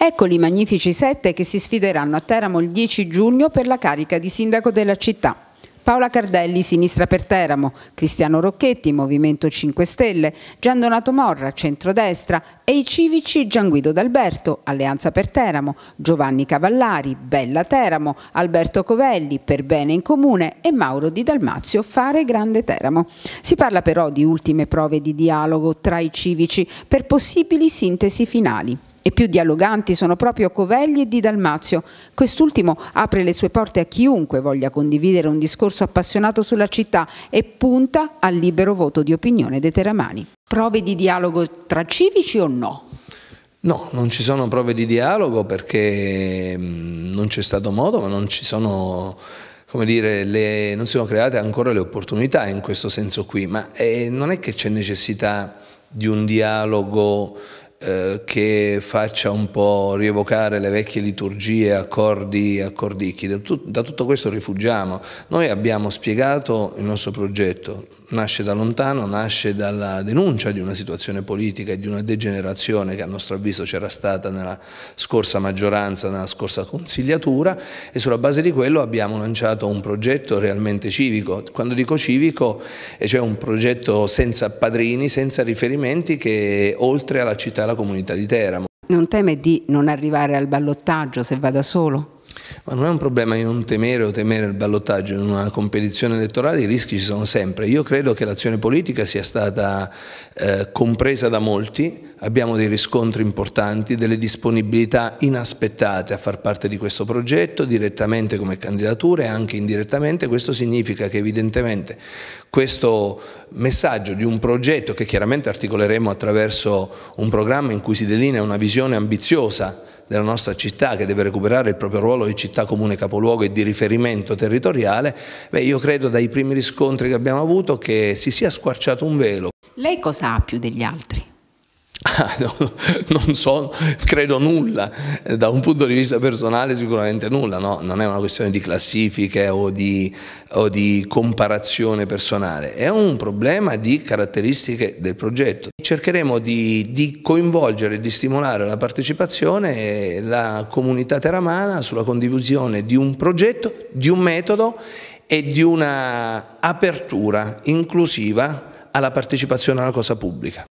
Eccoli i magnifici sette che si sfideranno a Teramo il 10 giugno per la carica di sindaco della città. Paola Cardelli, Sinistra per Teramo, Cristiano Rocchetti, Movimento 5 Stelle, Gian Donato Morra, Centrodestra e i civici Gian Guido D'Alberto, Alleanza per Teramo, Giovanni Cavallari, Bella Teramo, Alberto Covelli, Per Bene in Comune e Mauro Di Dalmazio, Fare Grande Teramo. Si parla però di ultime prove di dialogo tra i civici per possibili sintesi finali e più dialoganti sono proprio Covelli e Di Dalmazio. Quest'ultimo apre le sue porte a chiunque voglia condividere un discorso appassionato sulla città e punta al libero voto di opinione dei teramani. Prove di dialogo tra civici o no? No, non ci sono prove di dialogo perché mm, non c'è stato modo, ma non ci sono come dire, le, non sono create ancora le opportunità in questo senso qui, ma eh, non è che c'è necessità di un dialogo eh, che faccia un po' rievocare le vecchie liturgie, accordi, accordicchi. da tutto questo rifugiamo. Noi abbiamo spiegato il nostro progetto, nasce da lontano, nasce dalla denuncia di una situazione politica e di una degenerazione che a nostro avviso c'era stata nella scorsa maggioranza, nella scorsa consigliatura e sulla base di quello abbiamo lanciato un progetto realmente civico. Quando dico civico, cioè un progetto senza padrini, senza riferimenti che è oltre alla città e alla comunità di Teramo. Non teme di non arrivare al ballottaggio se va da solo? Ma non è un problema di non temere o temere il ballottaggio in una competizione elettorale, i rischi ci sono sempre. Io credo che l'azione politica sia stata eh, compresa da molti, abbiamo dei riscontri importanti, delle disponibilità inaspettate a far parte di questo progetto, direttamente come candidature e anche indirettamente. Questo significa che evidentemente questo messaggio di un progetto che chiaramente articoleremo attraverso un programma in cui si delinea una visione ambiziosa della nostra città che deve recuperare il proprio ruolo di città comune capoluogo e di riferimento territoriale, beh, io credo dai primi riscontri che abbiamo avuto che si sia squarciato un velo. Lei cosa ha più degli altri? non so, credo nulla, eh, da un punto di vista personale sicuramente nulla, no? non è una questione di classifiche o di, o di, comparazione personale, è un problema di caratteristiche del progetto. Cercheremo di, di coinvolgere e di stimolare la partecipazione e la comunità teramana sulla condivisione di un progetto, di un metodo e di una apertura inclusiva alla partecipazione alla cosa pubblica.